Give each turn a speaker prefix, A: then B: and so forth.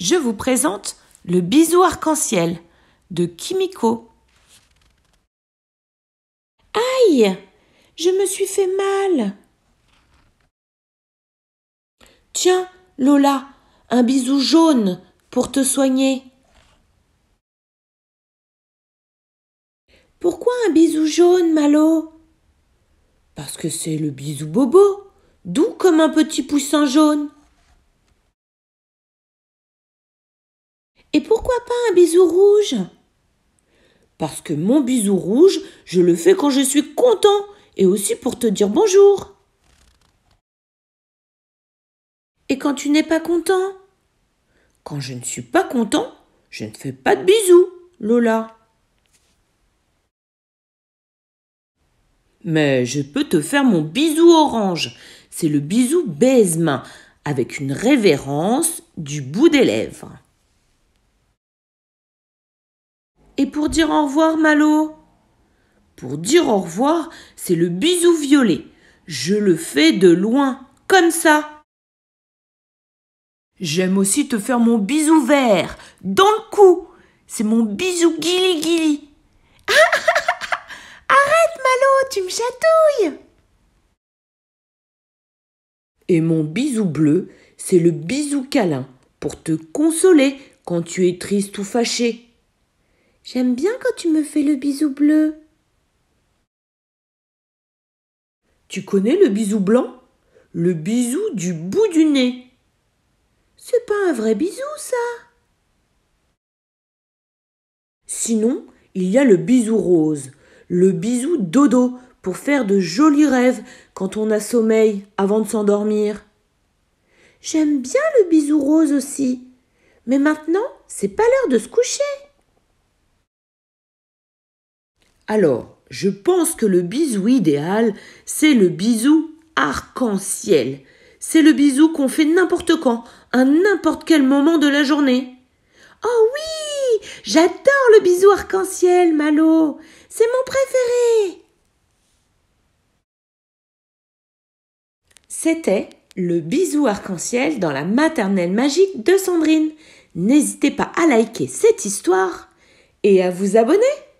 A: je vous présente le bisou arc-en-ciel de Kimiko. Aïe Je me suis fait mal Tiens, Lola, un bisou jaune pour te soigner. Pourquoi un bisou jaune, Malo Parce que c'est le bisou bobo, doux comme un petit poussin jaune. Et pourquoi pas un bisou rouge Parce que mon bisou rouge, je le fais quand je suis content et aussi pour te dire bonjour. Et quand tu n'es pas content Quand je ne suis pas content, je ne fais pas de bisou, Lola. Mais je peux te faire mon bisou orange. C'est le bisou baise avec une révérence du bout des lèvres. Et pour dire au revoir, Malo Pour dire au revoir, c'est le bisou violet. Je le fais de loin, comme ça. J'aime aussi te faire mon bisou vert, dans le cou. C'est mon bisou guili-guili. Arrête, Malo, tu me chatouilles. Et mon bisou bleu, c'est le bisou câlin, pour te consoler quand tu es triste ou fâché. J'aime bien quand tu me fais le bisou bleu. Tu connais le bisou blanc Le bisou du bout du nez. C'est pas un vrai bisou, ça. Sinon, il y a le bisou rose, le bisou dodo pour faire de jolis rêves quand on a sommeil avant de s'endormir. J'aime bien le bisou rose aussi. Mais maintenant, c'est pas l'heure de se coucher. Alors, je pense que le bisou idéal, c'est le bisou arc-en-ciel. C'est le bisou qu'on fait n'importe quand, à n'importe quel moment de la journée. Oh oui J'adore le bisou arc-en-ciel, Malo C'est mon préféré C'était le bisou arc-en-ciel dans la maternelle magique de Sandrine. N'hésitez pas à liker cette histoire et à vous abonner